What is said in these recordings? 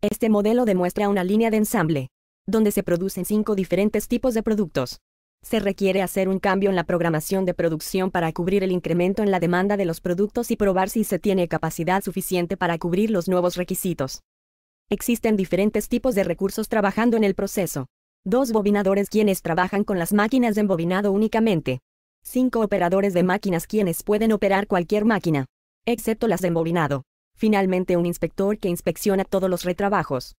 Este modelo demuestra una línea de ensamble, donde se producen cinco diferentes tipos de productos. Se requiere hacer un cambio en la programación de producción para cubrir el incremento en la demanda de los productos y probar si se tiene capacidad suficiente para cubrir los nuevos requisitos. Existen diferentes tipos de recursos trabajando en el proceso. Dos bobinadores quienes trabajan con las máquinas de embobinado únicamente. Cinco operadores de máquinas quienes pueden operar cualquier máquina, excepto las de embobinado finalmente un inspector que inspecciona todos los retrabajos.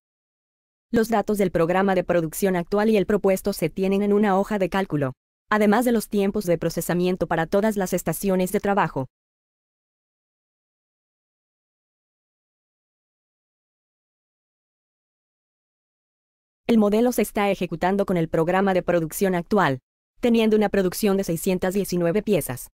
Los datos del programa de producción actual y el propuesto se tienen en una hoja de cálculo, además de los tiempos de procesamiento para todas las estaciones de trabajo. El modelo se está ejecutando con el programa de producción actual, teniendo una producción de 619 piezas.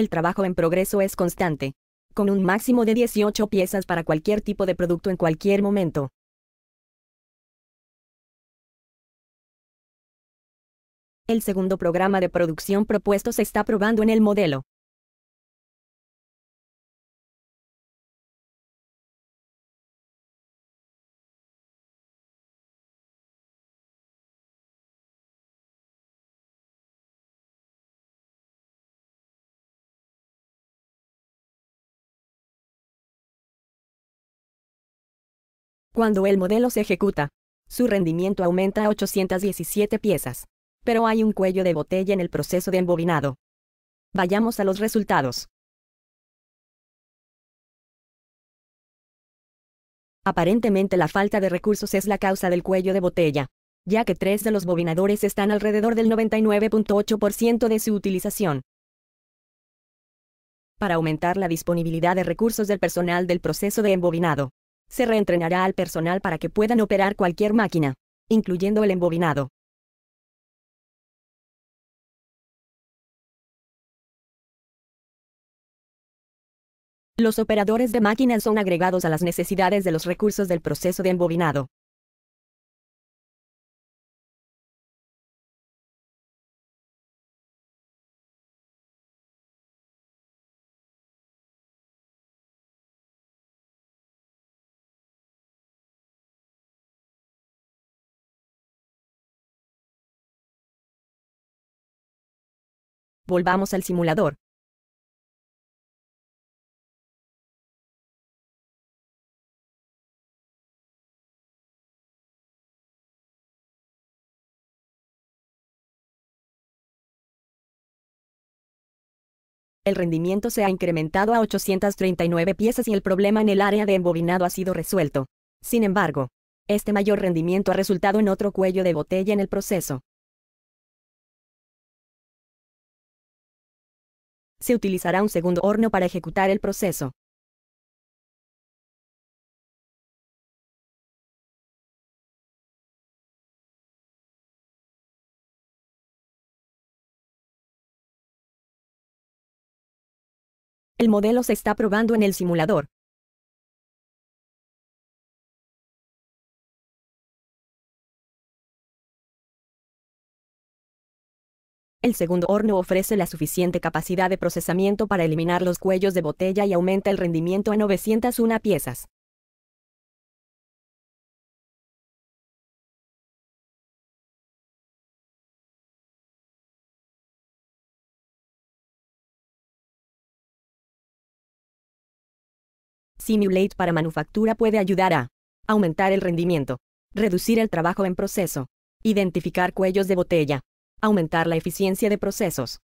el trabajo en progreso es constante. Con un máximo de 18 piezas para cualquier tipo de producto en cualquier momento. El segundo programa de producción propuesto se está probando en el modelo. Cuando el modelo se ejecuta, su rendimiento aumenta a 817 piezas. Pero hay un cuello de botella en el proceso de embobinado. Vayamos a los resultados. Aparentemente la falta de recursos es la causa del cuello de botella, ya que tres de los bobinadores están alrededor del 99.8% de su utilización. Para aumentar la disponibilidad de recursos del personal del proceso de embobinado, se reentrenará al personal para que puedan operar cualquier máquina, incluyendo el embobinado. Los operadores de máquinas son agregados a las necesidades de los recursos del proceso de embobinado. Volvamos al simulador. El rendimiento se ha incrementado a 839 piezas y el problema en el área de embobinado ha sido resuelto. Sin embargo, este mayor rendimiento ha resultado en otro cuello de botella en el proceso. se utilizará un segundo horno para ejecutar el proceso. El modelo se está probando en el simulador, El segundo horno ofrece la suficiente capacidad de procesamiento para eliminar los cuellos de botella y aumenta el rendimiento a 901 piezas. Simulate para manufactura puede ayudar a aumentar el rendimiento, reducir el trabajo en proceso, identificar cuellos de botella, aumentar la eficiencia de procesos,